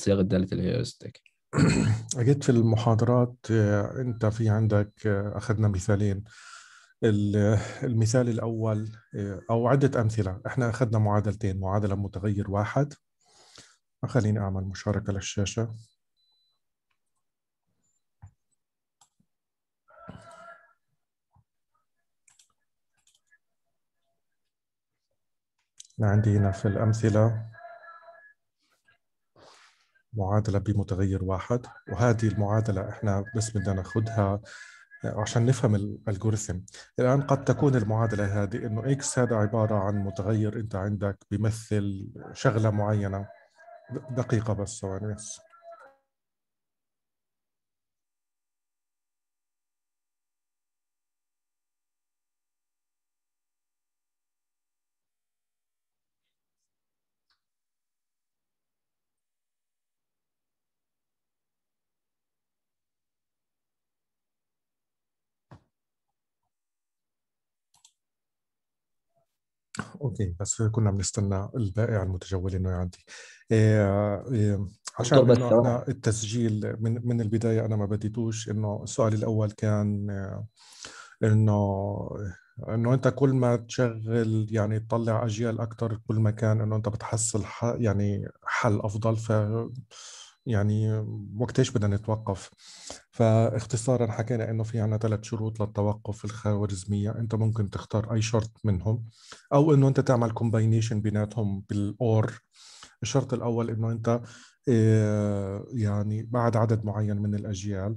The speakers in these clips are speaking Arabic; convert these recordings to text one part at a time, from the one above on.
صياغه داله الهيوستيك اجيت في المحاضرات آه، انت في عندك آه، اخذنا مثالين المثال الاول آه، او عده امثله احنا اخذنا معادلتين معادله متغير واحد خليني اعمل مشاركه للشاشه عندي هنا في الأمثلة معادله بمتغير واحد وهذه المعادله احنا بس بدنا ناخذها آه، عشان نفهم الالجوريثم الان قد تكون المعادله هذه انه اكس هذا عباره عن متغير انت عندك بيمثل شغله معينه دقيقه بس ثواني بس ايه بس كنا بنستنى البائع المتجول انه يعدي آه، آه، عشان بس أنا التسجيل من من البدايه انا ما بديتوش انه السؤال الاول كان آه، انه انه انت كل ما تشغل يعني تطلع اجيال اكثر كل ما كان انه انت بتحصل يعني حل افضل ف يعني وقت ايش بدنا نتوقف فاختصارا حكينا انه في عنا ثلاث شروط للتوقف الخوارزميه انت ممكن تختار اي شرط منهم او انه انت تعمل كومباينيشن بيناتهم بالاور الشرط الاول انه انت آه، يعني بعد عدد معين من الاجيال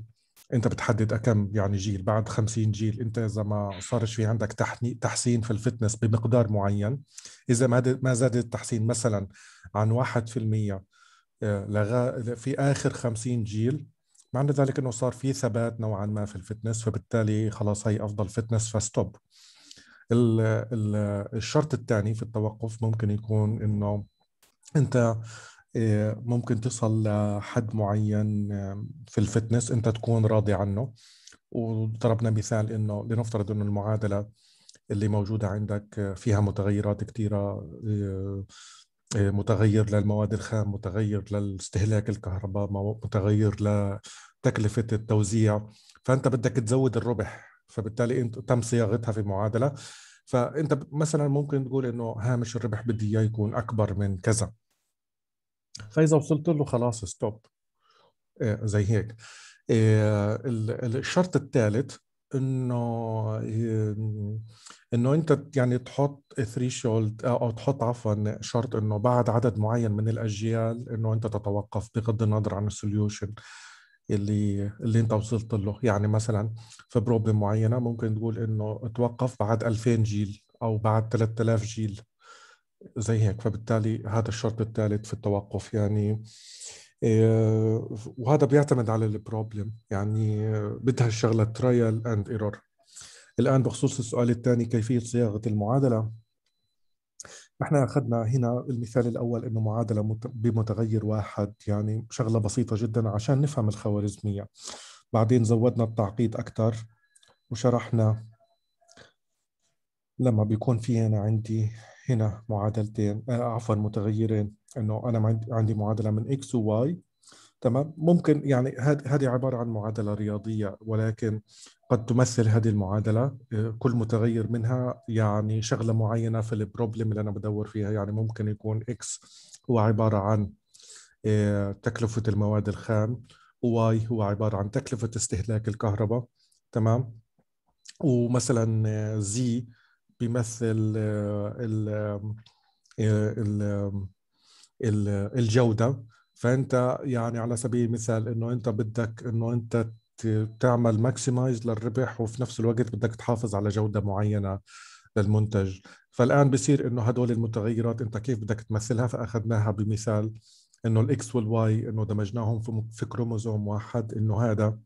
انت بتحدد كم يعني جيل بعد 50 جيل انت اذا ما صارش في عندك تحسين في الفتنس بمقدار معين اذا ما زاد التحسين مثلا عن 1% المية آه، في اخر 50 جيل معنى ذلك انه صار في ثبات نوعا ما في الفتنس فبالتالي خلاص هي افضل فتنس فستوب الشرط الثاني في التوقف ممكن يكون انه انت آه، ممكن تصل لحد معين في الفتنس انت تكون راضي عنه وضربنا مثال انه لنفترض انه المعادله اللي موجوده عندك آه، فيها متغيرات كثيره آه، آه، متغير للمواد الخام متغير لاستهلاك الكهرباء متغير لتكلفة التوزيع فأنت بدك تزود الربح فبالتالي انت تم صياغتها في معادلة فأنت مثلا ممكن تقول إنه هامش الربح بدي إياه يكون أكبر من كذا فإذا وصلت له خلاص ستوب آه، زي هيك آه، الشرط الثالث انه آه، انه انت يعني تحط ثري شولد او تحط عفوا شرط انه بعد عدد معين من الاجيال انه انت تتوقف بغض النظر عن السوليوشن اللي اللي انت وصلت له يعني مثلا في بروبلم معينه ممكن تقول انه توقف بعد 2000 جيل او بعد 3000 جيل زي هيك فبالتالي هذا الشرط الثالث في التوقف يعني آه، وهذا بيعتمد على البروبلم يعني بدها الشغله ترايل اند ايرور الان بخصوص السؤال الثاني كيفيه صياغه المعادله نحن اخذنا هنا المثال الاول انه معادله بمتغير واحد يعني شغله بسيطه جدا عشان نفهم الخوارزميه بعدين زودنا التعقيد اكثر وشرحنا لما بيكون في انا عندي هنا معادلتين آه، عفوا متغيرين انه انا عندي معادله من اكس وواي تمام ممكن يعني هذه عباره عن معادله رياضيه ولكن قد تمثل هذه المعادله آه، كل متغير منها يعني شغله معينه في البروبلم اللي انا بدور فيها يعني ممكن يكون اكس هو عباره عن آه، تكلفه المواد الخام وواي هو عباره عن تكلفه استهلاك الكهرباء تمام ومثلا زي آه، بيمثل ال ال الجوده فانت يعني على سبيل المثال انه انت بدك انه انت تعمل ماكسمايز للربح وفي نفس الوقت بدك تحافظ على جوده معينه للمنتج فالان بصير انه هدول المتغيرات انت كيف بدك تمثلها فاخذناها بمثال انه الاكس والواي انه دمجناهم في, كروموزوم واحد انه هذا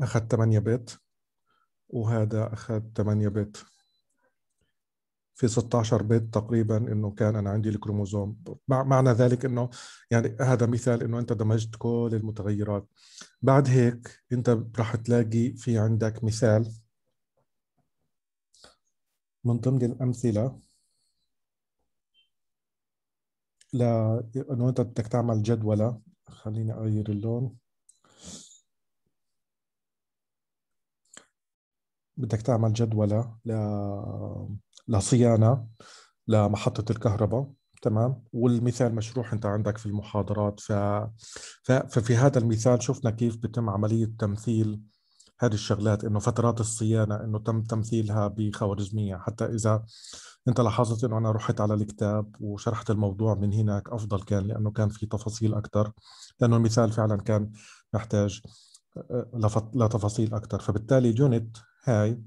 اخذ 8 بت وهذا اخذ 8 بت في 16 بيت تقريبا انه كان انا عندي الكروموزوم معنى ذلك انه يعني هذا مثال انه انت دمجت كل المتغيرات بعد هيك انت راح تلاقي في عندك مثال من ضمن الامثله ل انه انت بدك تعمل جدوله خليني اغير اللون بدك تعمل جدولة ل لصيانه لمحطه الكهرباء تمام والمثال مشروح انت عندك في المحاضرات ف... ف... ففي هذا المثال شفنا كيف بتم عمليه تمثيل هذه الشغلات انه فترات الصيانه انه تم تمثيلها بخوارزميه حتى اذا انت لاحظت انه انا رحت على الكتاب وشرحت الموضوع من هناك افضل كان لانه كان في تفاصيل اكثر لانه المثال فعلا كان محتاج آه، لتفاصيل اكثر فبالتالي يونت هاي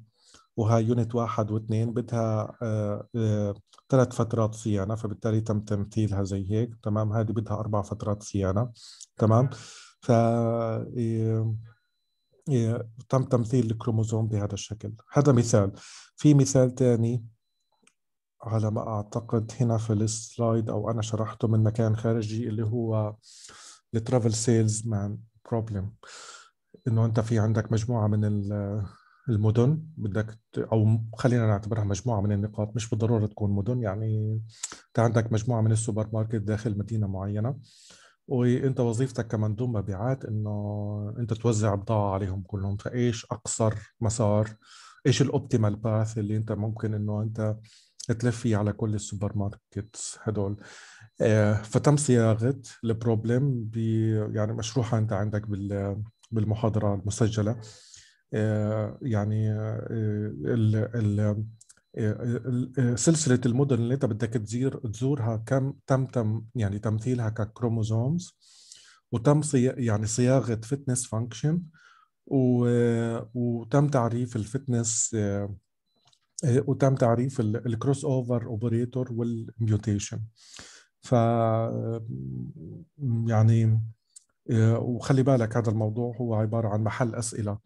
وهاي يونت واحد واثنين بدها آه، آه، ثلاث فترات صيانه فبالتالي تم تمثيلها زي هيك تمام هذه بدها اربع فترات صيانه تمام ف آه، تم تمثيل الكروموزوم بهذا الشكل هذا مثال في مثال ثاني على ما اعتقد هنا في السلايد او انا شرحته من مكان خارجي اللي هو الترافل سيلز مان بروبلم انه انت في عندك مجموعه من المدن بدك او خلينا نعتبرها مجموعه من النقاط مش بالضروره تكون مدن يعني انت عندك مجموعه من السوبر ماركت داخل مدينه معينه وانت وظيفتك كمندوب مبيعات انه انت توزع بضاعه عليهم كلهم فايش اقصر مسار ايش الاوبتيمال باث اللي انت ممكن انه انت تلف فيه على كل السوبر ماركت هدول آه، فتم صياغه البروبلم يعني مشروحه انت عندك بالمحاضره المسجله آه، يعني آه، ال ال آه، سلسلة المدن اللي انت بدك تزير تزورها كم تم تم يعني تمثيلها ككروموزومز وتم صي يعني صياغة فتنس فانكشن وتم تعريف الفتنس وتم تعريف الكروس اوفر اوبريتور والميوتيشن ف يعني وخلي بالك هذا الموضوع هو عبارة عن محل أسئلة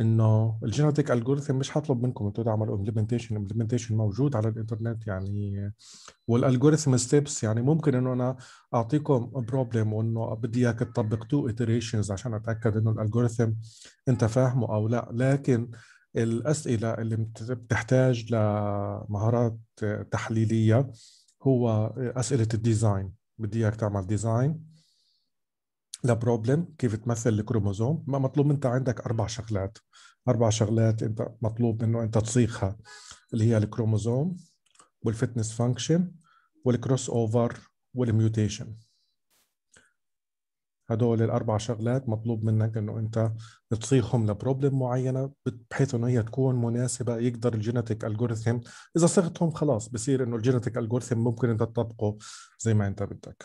انه الجينيتك الجوريثم مش هطلب منكم انتم تعملوا امبلمنتيشن امبلمنتيشن موجود على الانترنت يعني والالجوريثم ستيبس يعني ممكن انه انا اعطيكم بروبلم وانه بدي اياك تطبق تو اتريشنز عشان اتاكد انه الالجوريثم انت فاهمه او لا لكن الاسئله اللي بتحتاج لمهارات تحليليه هو اسئله الديزاين بدي اياك تعمل ديزاين لبروبلم كيف تمثل الكروموزوم ما مطلوب انت عندك اربع شغلات اربع شغلات انت مطلوب انه انت تصيغها اللي هي الكروموزوم والفتنس فانكشن والكروس اوفر والميوتيشن هدول الاربع شغلات مطلوب منك انه انت تصيغهم لبروبلم معينه بحيث انه هي تكون مناسبه يقدر الجينيتيك الجوريثم اذا صغتهم خلاص بصير انه الجينيتيك الجوريثم ممكن انت تطبقه زي ما انت بدك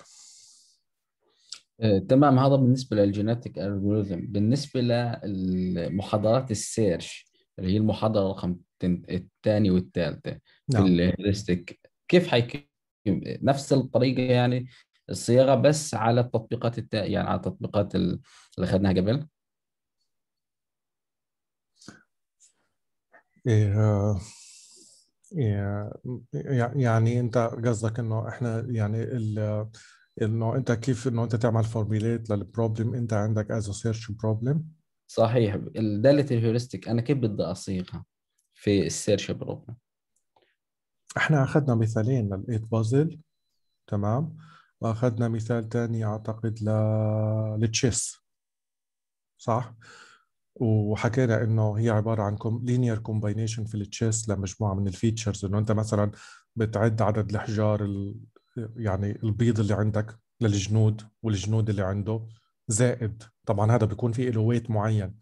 آه، تمام هذا بالنسبة للجينيتك الجوريزم بالنسبة لمحاضرات السيرش اللي هي المحاضرة رقم الثانية والثالثة نعم الهيرستيك كيف حيكون نفس الطريقة يعني الصياغة بس على التطبيقات التا... يعني على التطبيقات اللي أخذناها قبل إيه،, إيه يعني انت قصدك انه احنا يعني ال انه انت كيف انه انت تعمل فورميليت للبروبلم انت عندك از سيرش بروبلم صحيح الدالة الهيوريستيك انا كيف بدي اصيغها في السيرش بروبلم احنا اخذنا مثالين للايت بازل تمام واخذنا مثال ثاني اعتقد للتشيس صح وحكينا انه هي عباره عن لينير كومباينيشن في التشيس لمجموعه من الفيتشرز انه انت مثلا بتعد عدد الحجار يعني البيض اللي عندك للجنود والجنود اللي عنده زائد طبعا هذا بيكون في له ويت معين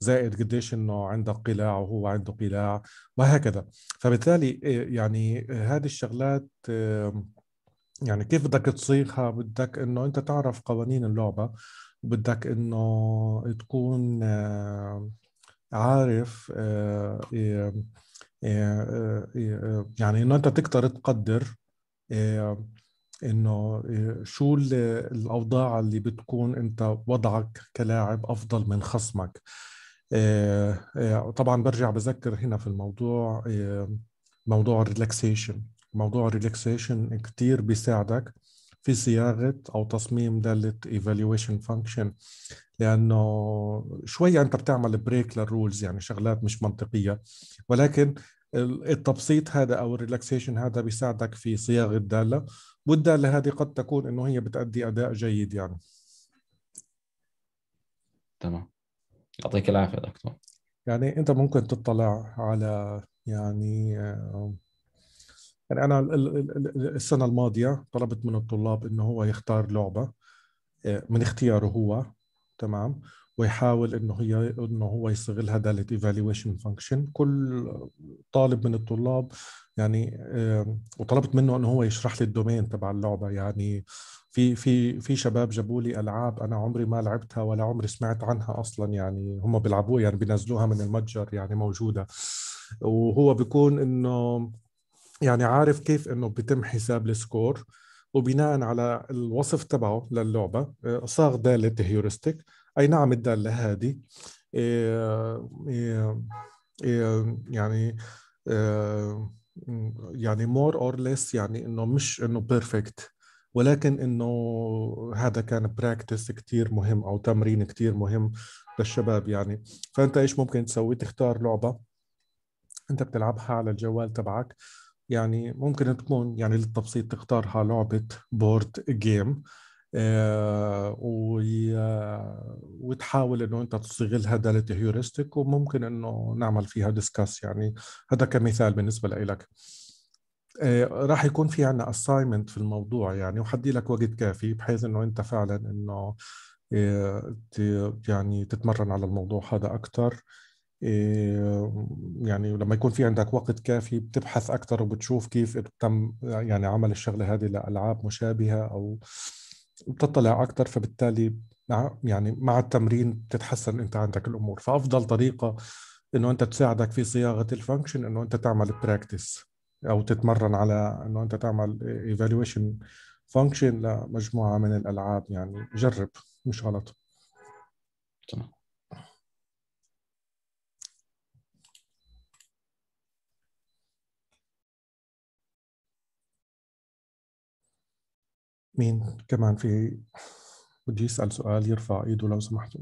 زائد قديش انه عندك قلاع وهو عنده قلاع وهكذا فبالتالي آه، يعني آه، هذه الشغلات يعني كيف بدك تصيغها بدك انه انت تعرف قوانين اللعبه بدك انه تكون آه، عارف يعني انه انت تقدر تقدر آه، انه آه، شو الاوضاع اللي بتكون انت وضعك كلاعب افضل من خصمك آه، طبعا برجع بذكر هنا في الموضوع موضوع الريلاكسيشن موضوع الريلاكسيشن كتير بيساعدك في صياغه او تصميم داله ايفالويشن فانكشن لانه شويه انت بتعمل بريك للرولز يعني شغلات مش منطقيه ولكن التبسيط هذا او الريلاكسيشن هذا بيساعدك في صياغه الداله والداله هذه قد تكون انه هي بتأدي اداء جيد يعني تمام يعطيك العافيه دكتور يعني انت ممكن تطلع على يعني يعني انا السنه الماضيه طلبت من الطلاب انه هو يختار لعبه آه، من اختياره هو تمام ويحاول انه هي انه هو يستغل هذا الايفالويشن فانكشن كل طالب من الطلاب يعني وطلبت منه انه هو يشرح لي الدومين تبع اللعبه يعني في في في شباب جابوا لي العاب انا عمري ما لعبتها ولا عمري سمعت عنها اصلا يعني هم بيلعبوها يعني بينزلوها من المتجر يعني موجوده وهو بيكون انه يعني عارف كيف انه بيتم حساب السكور وبناء على الوصف تبعه للعبه آه، صاغ داله هيورستيك أي نعم الدالة هذه آه، آه، آه، يعني يعني مور اور ليس يعني انه مش انه بيرفكت ولكن انه هذا كان براكتس كتير مهم او تمرين كتير مهم للشباب يعني فانت ايش ممكن تسوي تختار لعبه انت بتلعبها على الجوال تبعك يعني ممكن تكون يعني للتبسيط تختارها لعبه بورد جيم آه، آه، وتحاول انه انت تستغلها داتا هيورستيك وممكن انه نعمل فيها ديسكاس يعني هذا كمثال بالنسبه لك آه، راح يكون في عندنا اساينمنت في الموضوع يعني وحدي لك وقت كافي بحيث انه انت فعلا انه يعني تتمرن على الموضوع هذا اكثر يعني لما يكون في عندك وقت كافي بتبحث اكثر وبتشوف كيف تم يعني عمل الشغله هذه لالعاب مشابهه او بتطلع اكثر فبالتالي مع يعني مع التمرين بتتحسن انت عندك الامور فافضل طريقه انه انت تساعدك في صياغه الفانكشن انه انت تعمل براكتس او تتمرن على انه انت تعمل ايفالويشن فانكشن لمجموعه من الالعاب يعني جرب مش غلط تمام مين كمان في بدي يسأل سؤال يرفع ايده لو سمحتوا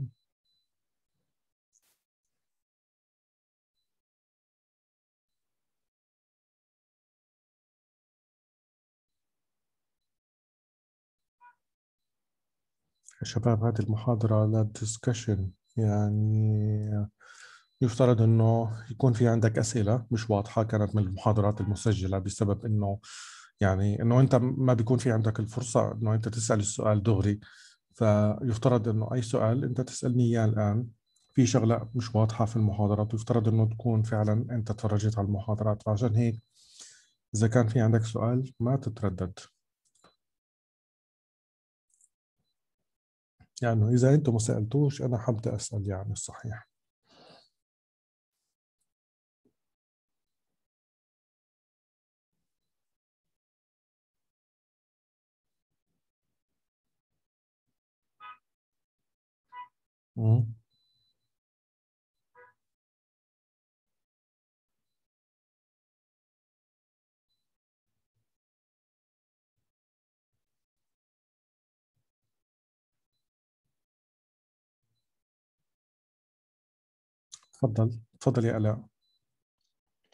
يا شباب هذه المحاضرة للدسكشن يعني يفترض انه يكون في عندك اسئله مش واضحه كانت من المحاضرات المسجله بسبب انه يعني انه انت ما بيكون في عندك الفرصه انه انت تسال السؤال دغري فيفترض انه اي سؤال انت تسالني اياه الان في شغله مش واضحه في المحاضرات ويفترض انه تكون فعلا انت تفرجت على المحاضرات فعشان هيك اذا كان في عندك سؤال ما تتردد يعني اذا انتم ما سالتوش انا حبدا اسال يعني الصحيح تفضل تفضل يا آلاء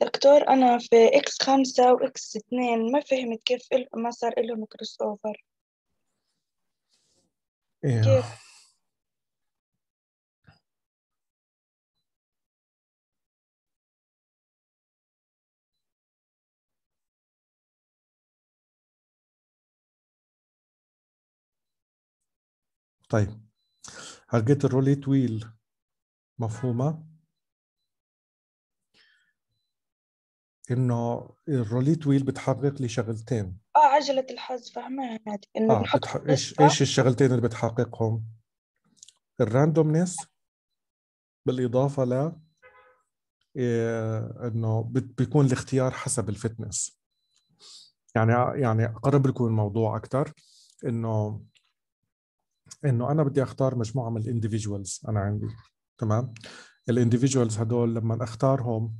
دكتور أنا في إكس خمسة وإكس 2 ما فهمت كيف ما صار لهم كروس أوفر إيه. كيف طيب هلقيت الروليت ويل مفهومة انه الروليت ويل بتحقق لي شغلتين اه عجلة الحظ فاهمة عادي انه آه بتح... ايش ايش الشغلتين اللي بتحققهم؟ الراندومنس بالاضافة ل إيه انه بيكون الاختيار حسب الفتنس يعني يعني قرب لكم الموضوع اكثر انه انه انا بدي اختار مجموعه من الانديفيدوالز انا عندي تمام الانديفيدوالز هدول لما اختارهم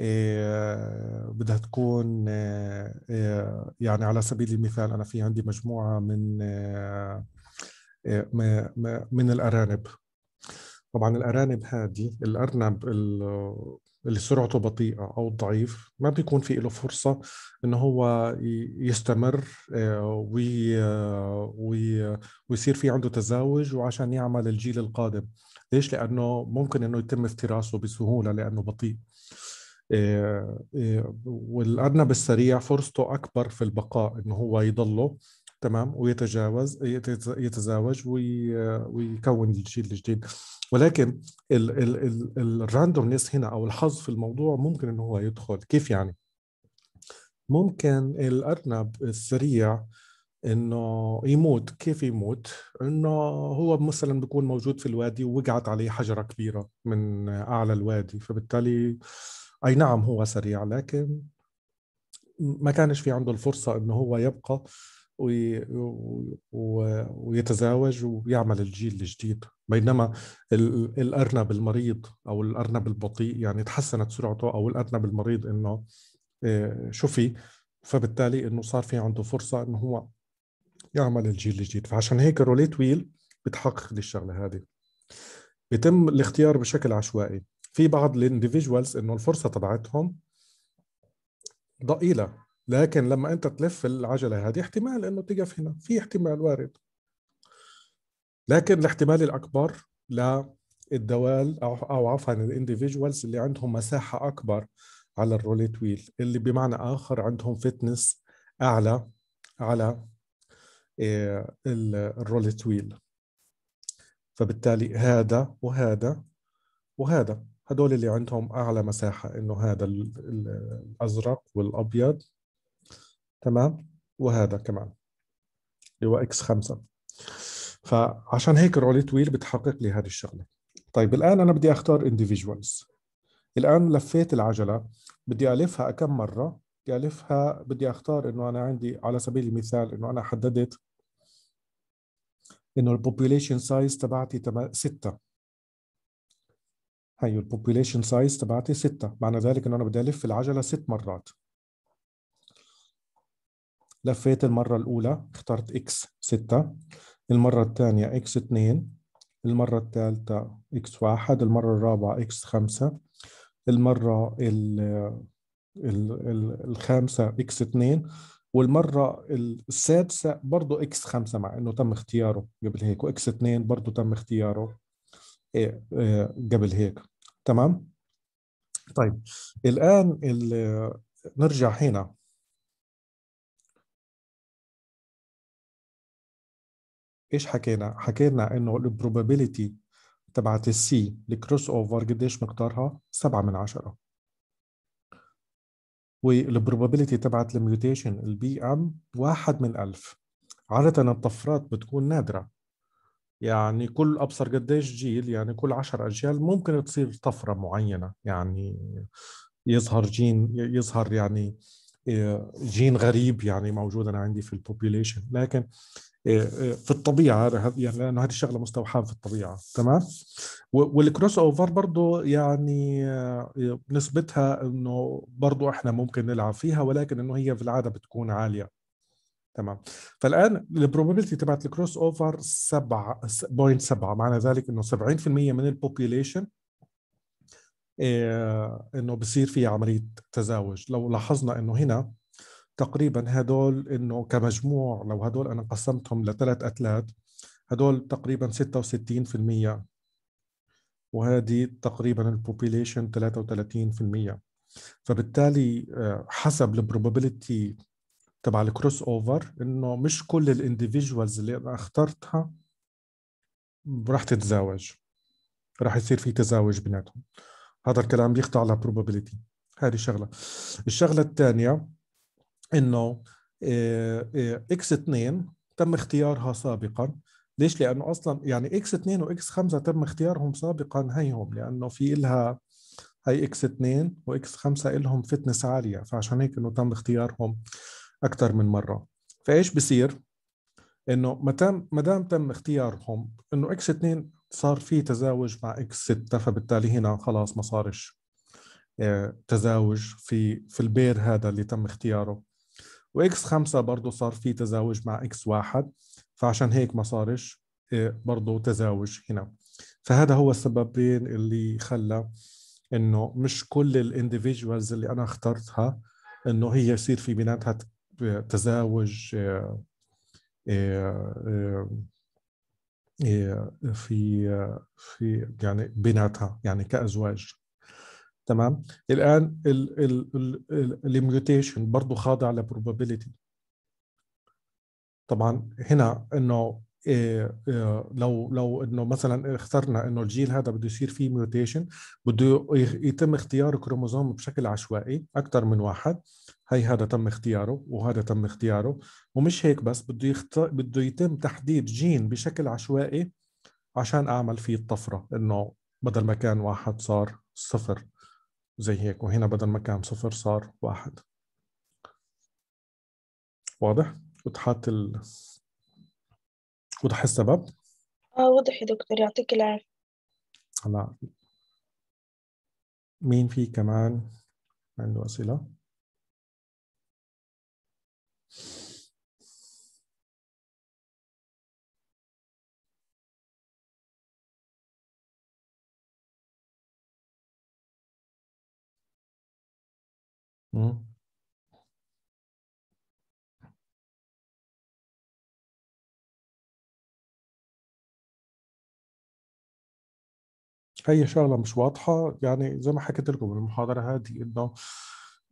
إيه بدها تكون إيه يعني على سبيل المثال انا في عندي مجموعه من إيه من الارانب طبعا الارانب هذه الارنب اللي سرعته بطيئة أو ضعيف ما بيكون في له فرصة إنه هو يستمر آه، وي آه، وي ويصير في عنده تزاوج وعشان يعمل الجيل القادم ليش؟ لأنه ممكن إنه يتم افتراسه بسهولة لأنه بطيء آه، والأرنب السريع فرصته أكبر في البقاء إنه هو يضله تمام ويتجاوز يتزاوج ويكون الجيل الجديد ولكن الراندومنس هنا او الحظ في الموضوع ممكن انه هو يدخل كيف يعني ممكن الارنب السريع انه يموت كيف يموت انه هو مثلا بيكون موجود في الوادي ووقعت عليه حجره كبيره من اعلى الوادي فبالتالي اي نعم هو سريع لكن ما كانش في عنده الفرصه انه هو يبقى ويتزاوج ويعمل الجيل الجديد بينما الارنب المريض او الارنب البطيء يعني تحسنت سرعته او الارنب المريض انه آه، شفي فبالتالي انه صار في عنده فرصه انه هو يعمل الجيل الجديد فعشان هيك الروليت ويل بتحقق لي الشغله هذه بيتم الاختيار بشكل عشوائي في بعض الانديفيجوالز انه الفرصه تبعتهم ضئيله لكن لما انت تلف العجله هذه احتمال انه تقف هنا في احتمال وارد لكن الاحتمال الاكبر للدوال او او عفوا الانديفيدوالز اللي عندهم مساحه اكبر على الروليت ويل اللي بمعنى اخر عندهم فتنس اعلى على آه، الروليت ويل فبالتالي هذا وهذا وهذا هدول اللي عندهم اعلى مساحه انه هذا الازرق والابيض تمام وهذا كمان اللي هو اكس 5 فعشان هيك الروليت ويل بتحقق لي هذه الشغله طيب الان انا بدي اختار individuals الان لفيت العجله بدي الفها كم مره بدي الفها بدي اختار انه انا عندي على سبيل المثال انه انا حددت انه البوبوليشن سايز تبعتي 6 هي البوبوليشن سايز تبعتي 6 معنى ذلك انه انا بدي الف العجله ست مرات لفيت المرة الأولى اخترت x 6 المرة الثانية x 2 المرة الثالثة x 1 المرة الرابعة x 5 المرة ال ال ال الخامسة x 2 والمرة السادسة برضه x 5 مع انه تم اختياره قبل هيك واكس 2 برضه تم اختياره إيه، إيه، قبل هيك تمام؟ طيب الآن نرجع هنا ايش حكينا؟ حكينا انه البروبابيلتي تبعت السي الكروس اوفر قديش مقدارها؟ 7 من 10 والبروبابيلتي تبعت الميوتيشن البي ام 1 من 1000 عادة الطفرات بتكون نادرة يعني كل أبصر قديش جيل يعني كل 10 أجيال ممكن تصير طفرة معينة يعني يظهر جين يظهر يعني آه، جين غريب يعني موجود أنا عندي في البوبيوليشن لكن إيه، إيه، في الطبيعه يعني لانه هذه الشغله مستوحاه في الطبيعه تمام والكروس اوفر برضه يعني آه، نسبتها انه برضه احنا ممكن نلعب فيها ولكن انه هي في العاده بتكون عاليه تمام فالان البروبابيلتي تبعت الكروس اوفر 7.7 معنى ذلك انه 70% من البوبيليشن إيه انه بصير في عمليه تزاوج لو لاحظنا انه هنا تقريبا هدول انه كمجموع لو هدول انا قسمتهم لثلاث اتلات هدول تقريبا 66% وهذه تقريبا البوبيليشن 33% فبالتالي آه، حسب البروبابيلتي تبع الكروس اوفر انه مش كل الانديفيدجوالز اللي انا اخترتها راح تتزاوج راح يصير في تزاوج بيناتهم هذا الكلام بيخضع لبروبابيلتي هذه شغله الشغله الثانيه انه آه، آه، اكس 2 تم اختيارها سابقا ليش؟ لانه اصلا يعني اكس 2 واكس 5 تم اختيارهم سابقا هيهم لانه في لها هي اكس 2 واكس 5 لهم فتنس عاليه فعشان هيك انه تم اختيارهم اكثر من مره فايش بصير؟ انه ما تم ما دام تم اختيارهم انه اكس 2 صار في تزاوج مع اكس 6 فبالتالي هنا خلاص ما صارش آه، تزاوج في في البير هذا اللي تم اختياره واكس 5 برضه صار في تزاوج مع اكس 1 فعشان هيك ما صارش آه، برضه تزاوج هنا فهذا هو السببين اللي خلى انه مش كل الانديفيدوالز اللي انا اخترتها انه هي يصير في بيناتها تزاوج آه، آه، في في يعني بيناتها يعني كازواج تمام الان الميوتيشن برضه خاضع لبروبابيليتي طبعا هنا انه إيه إيه لو لو انه مثلا اخترنا انه الجيل هذا بده يصير فيه ميوتيشن بده يتم اختيار كروموزوم بشكل عشوائي اكثر من واحد هي هذا تم اختياره وهذا تم اختياره ومش هيك بس بده يخت... بده يتم تحديد جين بشكل عشوائي عشان اعمل فيه الطفره انه بدل ما كان واحد صار صفر زي هيك وهنا بدل ما كان صفر صار واحد واضح؟ وضحت ال وضح السبب؟ اه وضح يا دكتور يعطيك العافية هلا مين في كمان عنده أسئلة؟ أي شغلة مش واضحة، يعني زي ما حكيت لكم المحاضرة هذه إنه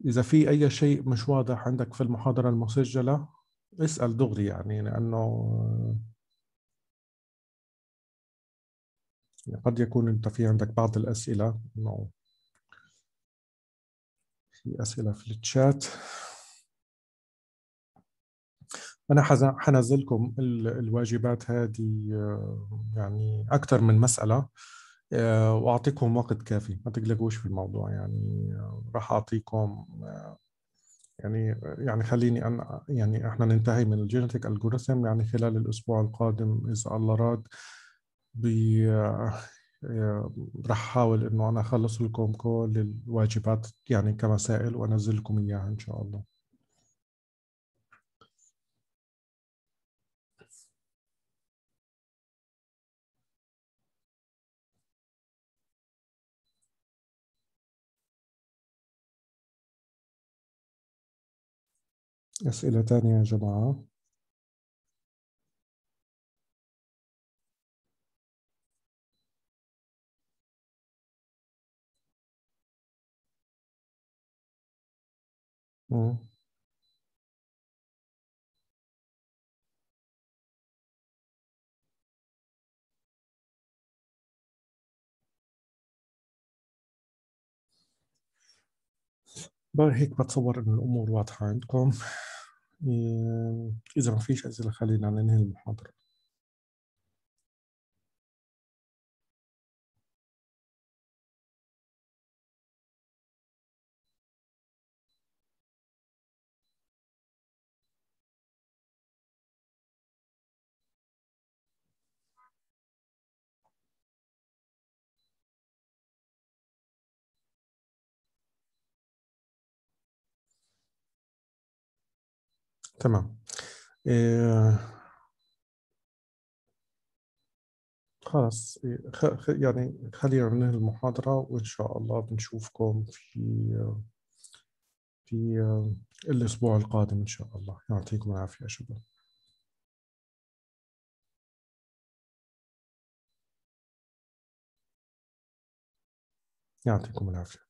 إذا في أي شيء مش واضح عندك في المحاضرة المسجلة اسأل دغري يعني لأنه قد يكون أنت في عندك بعض الأسئلة إنه في اسئله في الشات انا حنزلكم الواجبات هذه آه، يعني اكثر من مساله آه، واعطيكم وقت كافي ما تقلقوش في الموضوع يعني آه، راح اعطيكم يعني يعني خليني انا يعني احنا ننتهي من الجينيتيك الجوريثم يعني خلال الاسبوع القادم اذا الله راد رح احاول انه انا اخلص لكم كل الواجبات يعني كمسائل وانزل لكم اياها ان شاء الله أسئلة ثانية يا جماعة بقى هيك بتصور إنه الأمور واضحة عندكم إيه، إذا ما فيش أسئلة خلينا ننهي المحاضرة تمام آه، خلاص يعني خلينا ننهي المحاضرة وإن شاء الله بنشوفكم في في آه، الأسبوع القادم إن شاء الله يعطيكم العافية شباب يعطيكم العافية